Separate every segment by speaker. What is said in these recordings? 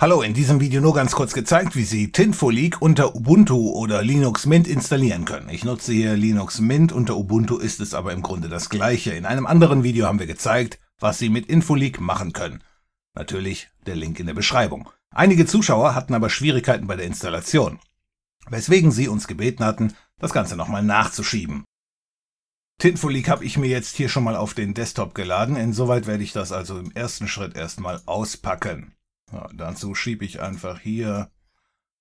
Speaker 1: Hallo, in diesem Video nur ganz kurz gezeigt, wie Sie Tinfolik unter Ubuntu oder Linux Mint installieren können. Ich nutze hier Linux Mint, unter Ubuntu ist es aber im Grunde das gleiche. In einem anderen Video haben wir gezeigt, was Sie mit Infolik machen können. Natürlich der Link in der Beschreibung. Einige Zuschauer hatten aber Schwierigkeiten bei der Installation, weswegen sie uns gebeten hatten, das Ganze nochmal nachzuschieben. Tinfolik habe ich mir jetzt hier schon mal auf den Desktop geladen, insoweit werde ich das also im ersten Schritt erstmal auspacken. Ja, dazu schiebe ich einfach hier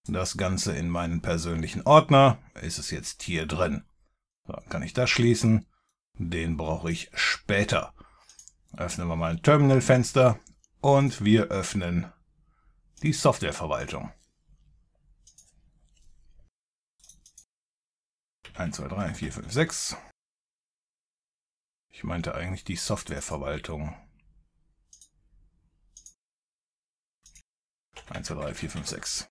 Speaker 1: das Ganze in meinen persönlichen Ordner. Ist es jetzt hier drin? So, kann ich das schließen? Den brauche ich später. Öffnen wir mal ein Terminalfenster und wir öffnen die Softwareverwaltung. 1, 2, 3, 4, 5, 6. Ich meinte eigentlich die Softwareverwaltung. 1, 2, 3, 4, 5, 6.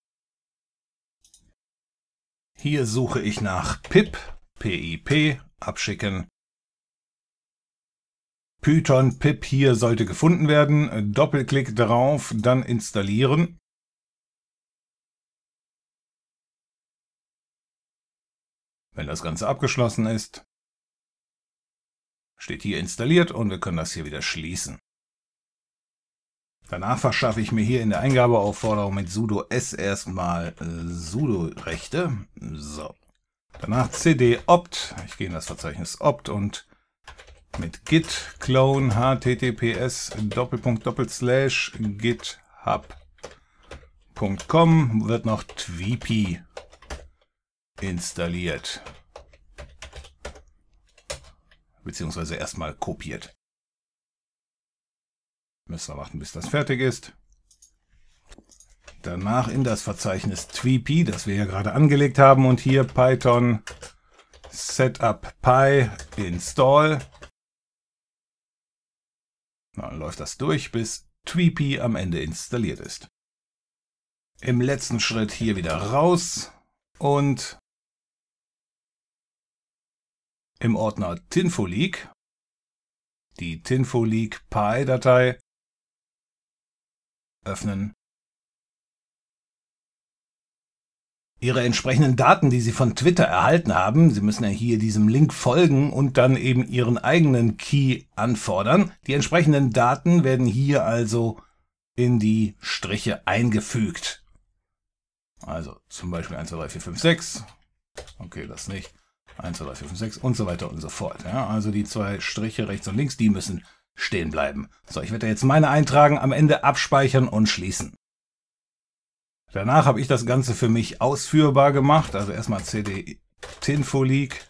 Speaker 1: Hier suche ich nach pip, pip, abschicken. Python pip hier sollte gefunden werden. Doppelklick drauf, dann installieren. Wenn das Ganze abgeschlossen ist, steht hier installiert und wir können das hier wieder schließen. Danach verschaffe ich mir hier in der Eingabeaufforderung mit sudo s erstmal äh, sudo-Rechte. So. Danach cd opt. Ich gehe in das Verzeichnis opt und mit git clone https doppelpunkt doppelslash github.com wird noch Tweepy installiert. Beziehungsweise erstmal kopiert. Müssen wir warten, bis das fertig ist. Danach in das Verzeichnis Tweepy, das wir hier gerade angelegt haben. Und hier Python Setup Py Install. Dann läuft das durch, bis Tweepy am Ende installiert ist. Im letzten Schritt hier wieder raus und im Ordner Tinfoleak die Tinfoleak Pi-Datei öffnen. Ihre entsprechenden Daten, die Sie von Twitter erhalten haben, Sie müssen ja hier diesem Link folgen und dann eben Ihren eigenen Key anfordern. Die entsprechenden Daten werden hier also in die Striche eingefügt. Also zum Beispiel 1, 2, 3, 4, 5, 6. Okay, das nicht. 1, 2, 3, 4, 5, 6 und so weiter und so fort. Ja, also die zwei Striche rechts und links, die müssen stehen bleiben. So, ich werde jetzt meine eintragen, am Ende abspeichern und schließen. Danach habe ich das Ganze für mich ausführbar gemacht. Also erstmal cd tinfoleak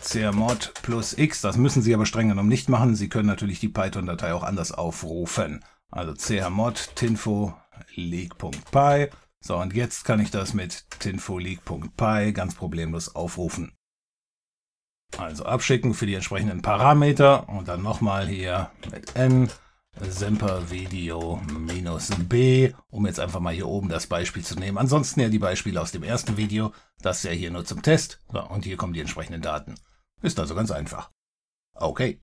Speaker 1: cmod plus x. Das müssen Sie aber streng genommen nicht machen. Sie können natürlich die Python-Datei auch anders aufrufen. Also chmod tinfoleak.py. So, und jetzt kann ich das mit tinfoleak.py ganz problemlos aufrufen. Also abschicken für die entsprechenden Parameter und dann nochmal hier mit n Semper Video minus B, um jetzt einfach mal hier oben das Beispiel zu nehmen. Ansonsten ja die Beispiele aus dem ersten Video, das ist ja hier nur zum Test. So, und hier kommen die entsprechenden Daten. Ist also ganz einfach. Okay.